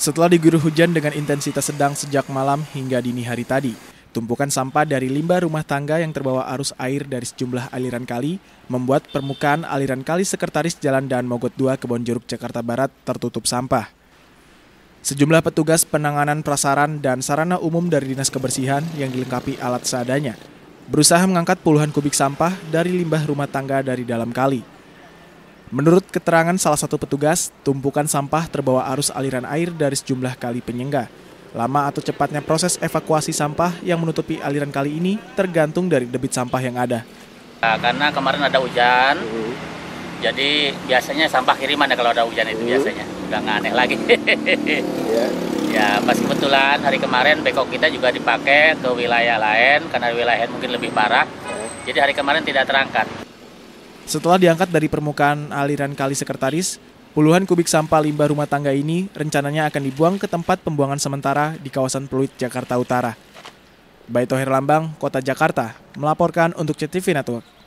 Setelah diguyur hujan dengan intensitas sedang sejak malam hingga dini hari tadi, tumpukan sampah dari limbah rumah tangga yang terbawa arus air dari sejumlah aliran kali membuat permukaan aliran kali sekretaris Jalan dan Mogot 2 Jeruk, Jakarta Barat tertutup sampah. Sejumlah petugas penanganan prasaran dan sarana umum dari Dinas Kebersihan yang dilengkapi alat seadanya berusaha mengangkat puluhan kubik sampah dari limbah rumah tangga dari dalam kali. Menurut keterangan salah satu petugas, tumpukan sampah terbawa arus aliran air dari sejumlah kali penyangga. Lama atau cepatnya proses evakuasi sampah yang menutupi aliran kali ini tergantung dari debit sampah yang ada. Ya, karena kemarin ada hujan, uh. jadi biasanya sampah kiriman ya kalau ada hujan itu mm-hmm. biasanya. Udah nggak aneh lagi. yeah. Ya, pas kebetulan hari kemarin bekok kita juga dipakai ke wilayah lain, karena wilayah mungkin lebih parah. Uh. Jadi hari kemarin tidak terangkat. Setelah diangkat dari permukaan aliran kali sekretaris, puluhan kubik sampah limbah rumah tangga ini rencananya akan dibuang ke tempat pembuangan sementara di kawasan Pluit, Jakarta Utara. Baitohir Lambang, Kota Jakarta, melaporkan untuk CTV Network.